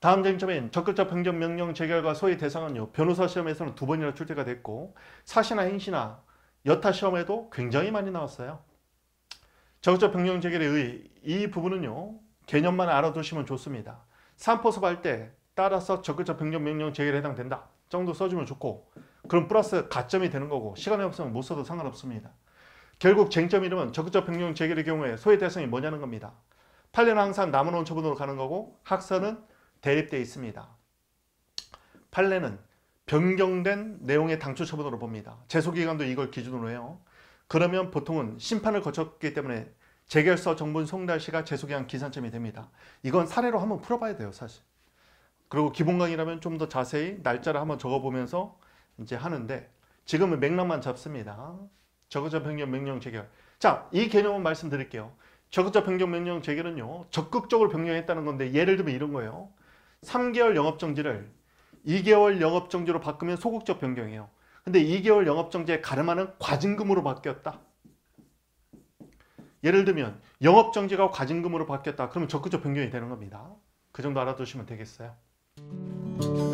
다음 쟁점인 적극적 변경 명령 재결과 소위 대상은요. 변호사 시험에서는 두 번이나 출제가 됐고 사시나 행시나 여타 시험에도 굉장히 많이 나왔어요. 적극적 변경 재결의 의의 이 부분은요. 개념만 알아두시면 좋습니다. 삼포섭 할때 따라서 적극적 변경 명령 재결에 해당된다 정도 써주면 좋고 그럼 플러스 가점이 되는 거고 시간이 없으면 못 써도 상관없습니다. 결국 쟁점 이름은 적극적 변경 재결의 경우에 소외 대상이 뭐냐는 겁니다. 판례는 항상 남아놓 처분으로 가는 거고 학설은 대립되어 있습니다. 판례는 변경된 내용의 당초 처분으로 봅니다. 재소기간도 이걸 기준으로 해요. 그러면 보통은 심판을 거쳤기 때문에 재결서 정분 송달시가 재소기한 기산점이 됩니다. 이건 사례로 한번 풀어봐야 돼요, 사실. 그리고 기본 강의라면 좀 더 자세히 날짜를 한번 적어보면서 이제 하는데 지금은 맥락만 잡습니다. 적극적 변경 명령 체결. 자, 이 개념은 말씀드릴게요. 적극적 변경 명령 체결은요. 적극적으로 변경했다는 건데 예를 들면 이런 거예요. 3개월 영업정지를 2개월 영업정지로 바꾸면 소극적 변경이에요. 근데 2개월 영업정지에 가름하는 과징금으로 바뀌었다. 예를 들면 영업정지가 과징금으로 바뀌었다. 그러면 적극적 변경이 되는 겁니다. 그 정도 알아두시면 되겠어요.